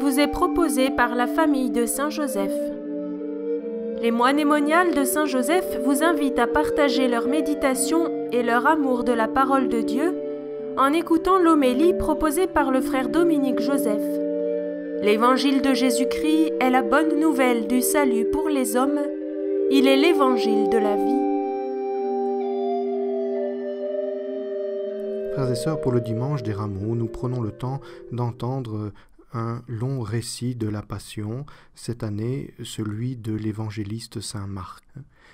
vous est proposé par la famille de Saint-Joseph. Les moines émoniales de Saint-Joseph vous invitent à partager leur méditation et leur amour de la parole de Dieu en écoutant l'homélie proposée par le frère Dominique Joseph. L'évangile de Jésus-Christ est la bonne nouvelle du salut pour les hommes, il est l'évangile de la vie. Frères et sœurs, pour le dimanche des rameaux, nous prenons le temps d'entendre un long récit de la Passion, cette année celui de l'évangéliste Saint Marc.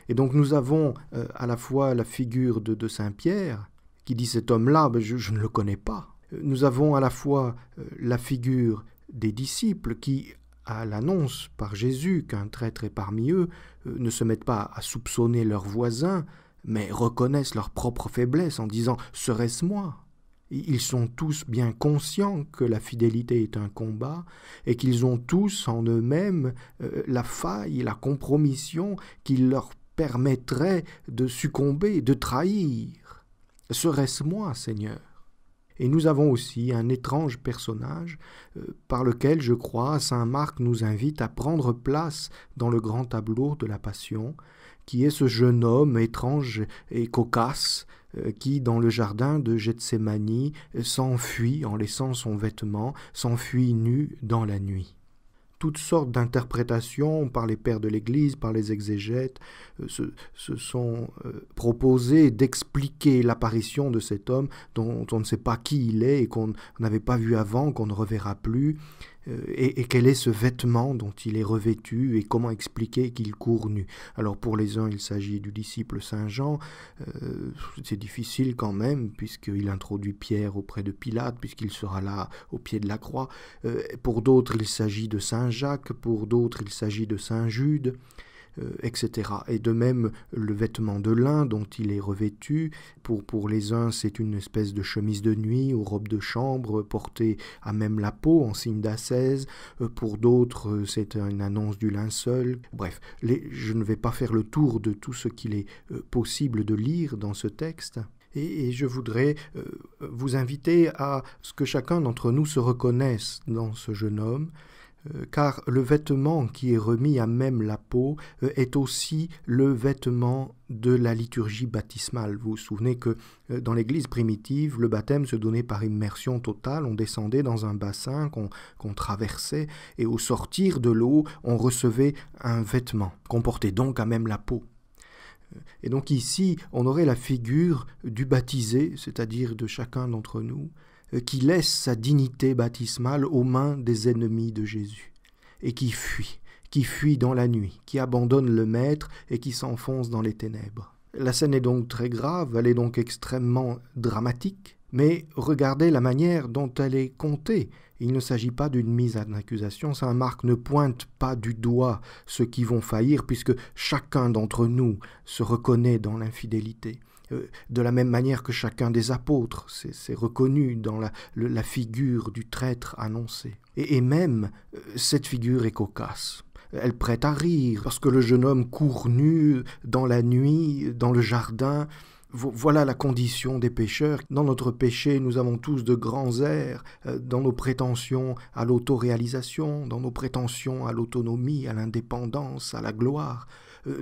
Et donc nous avons euh, à la fois la figure de, de Saint Pierre, qui dit cet homme-là, ben, je, ne le connais pas. Nous avons à la fois euh, la figure des disciples qui, à l'annonce par Jésus qu'un traître est parmi eux, euh, ne se mettent pas à soupçonner leurs voisins, mais reconnaissent leur propre faiblesse en disant ⁇ Serait-ce moi ?⁇ ils sont tous bien conscients que la fidélité est un combat et qu'ils ont tous en eux-mêmes euh, la faille, la compromission qui leur permettrait de succomber, de trahir. Serait-ce moi, Seigneur et nous avons aussi un étrange personnage euh, par lequel, je crois, Saint Marc nous invite à prendre place dans le grand tableau de la Passion, qui est ce jeune homme étrange et cocasse euh, qui, dans le jardin de Gethsemane, euh, s'enfuit en laissant son vêtement, s'enfuit nu dans la nuit. Toutes sortes d'interprétations par les pères de l'Église, par les exégètes, euh, se, se sont proposées d'expliquer l'apparition de cet homme dont on ne sait pas qui il est et qu'on n'avait pas vu avant, qu'on ne reverra plus. Euh, et, quel est ce vêtement dont il est revêtu et comment expliquer qu'il court nu Alors pour les uns, il s'agit du disciple Saint Jean, euh, c'est difficile quand même puisqu'il introduit Pierre auprès de Pilate, puisqu'il sera là au pied de la croix. Euh, pour d'autres, il s'agit de Saint Jacques, pour d'autres, il s'agit de Saint Jude. Euh, etc. Et de même, le vêtement de lin dont il est revêtu, pour, les uns, c'est une espèce de chemise de nuit ou robe de chambre portée à même la peau en signe d'assaise, euh, pour d'autres, euh, c'est une annonce du linceul. Bref, je ne vais pas faire le tour de tout ce qu'il est possible de lire dans ce texte et, je voudrais vous inviter à ce que chacun d'entre nous se reconnaisse dans ce jeune homme, euh, car le vêtement qui est remis à même la peau euh, est aussi le vêtement de la liturgie baptismale. Vous vous souvenez que euh, dans l'Église primitive, le baptême se donnait par immersion totale, on descendait dans un bassin qu'on traversait, et au sortir de l'eau, on recevait un vêtement, qu'on portait donc à même la peau. Et donc ici, on aurait la figure du baptisé, c'est-à-dire de chacun d'entre nous, euh, qui laisse sa dignité baptismale aux mains des ennemis de Jésus, et qui fuit, qui fuit dans la nuit, qui abandonne le Maître et qui s'enfonce dans les ténèbres. La scène est donc très grave, elle est donc extrêmement dramatique, mais regardez la manière dont elle est contée. Il ne s'agit pas d'une mise en accusation, Saint Marc ne pointe pas du doigt ceux qui vont faillir, puisque chacun d'entre nous se reconnaît dans l'infidélité. Euh, de la même manière que chacun des apôtres, c'est reconnu dans la, figure du traître annoncé. Et, et même, euh, cette figure est cocasse. Elle prête à rire, parce que le jeune homme court nu dans la nuit, dans le jardin, voilà la condition des pécheurs. Dans notre péché, nous avons tous de grands airs, euh, dans nos prétentions à l'autoréalisation, dans nos prétentions à l'autonomie, à l'indépendance, à la gloire.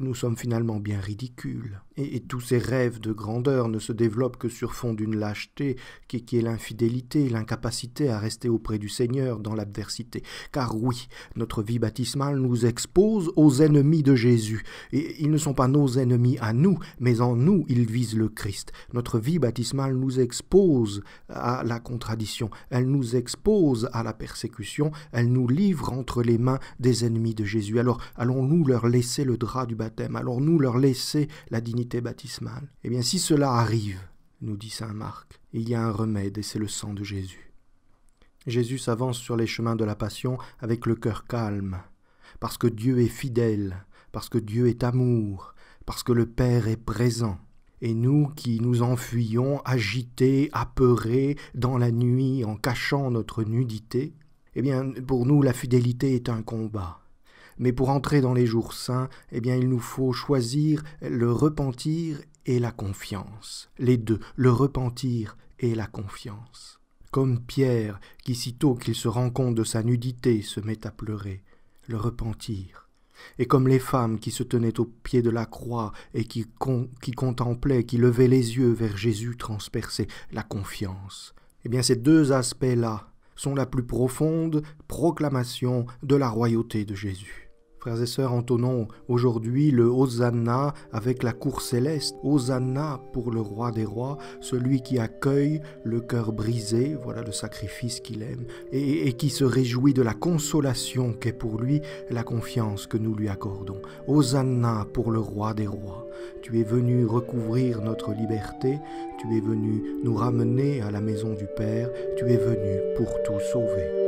Nous sommes finalement bien ridicules et, tous ces rêves de grandeur ne se développent que sur fond d'une lâcheté qui, est l'infidélité, l'incapacité à rester auprès du Seigneur dans l'adversité. Car oui, notre vie baptismale nous expose aux ennemis de Jésus. Et ils ne sont pas nos ennemis à nous, mais en nous, ils visent le Christ. Notre vie baptismale nous expose à la contradiction, elle nous expose à la persécution, elle nous livre entre les mains des ennemis de Jésus. Alors allons-nous leur laisser le drap du baptême, allons-nous leur laisser la dignité et Eh bien, si cela arrive, nous dit Saint Marc, il y a un remède et c'est le sang de Jésus. Jésus s'avance sur les chemins de la passion avec le cœur calme, parce que Dieu est fidèle, parce que Dieu est amour, parce que le Père est présent. Et nous qui nous enfuyons, agités, apeurés, dans la nuit, en cachant notre nudité, eh bien, pour nous, la fidélité est un combat. Mais pour entrer dans les jours saints, eh bien, il nous faut choisir le repentir et la confiance. Les deux, le repentir et la confiance. Comme Pierre, qui sitôt qu'il se rend compte de sa nudité se met à pleurer, le repentir. Et comme les femmes qui se tenaient au pied de la croix et qui, qui contemplaient, qui levaient les yeux vers Jésus transpercé, la confiance. Eh bien, ces deux aspects-là sont la plus profonde proclamation de la royauté de Jésus. Frères et sœurs, entonnons aujourd'hui le Hosanna avec la cour céleste. Hosanna pour le roi des rois, celui qui accueille le cœur brisé, voilà le sacrifice qu'il aime, et, et qui se réjouit de la consolation qu'est pour lui la confiance que nous lui accordons. Hosanna pour le roi des rois. Tu es venu recouvrir notre liberté, tu es venu nous ramener à la maison du Père, tu es venu pour tout sauver.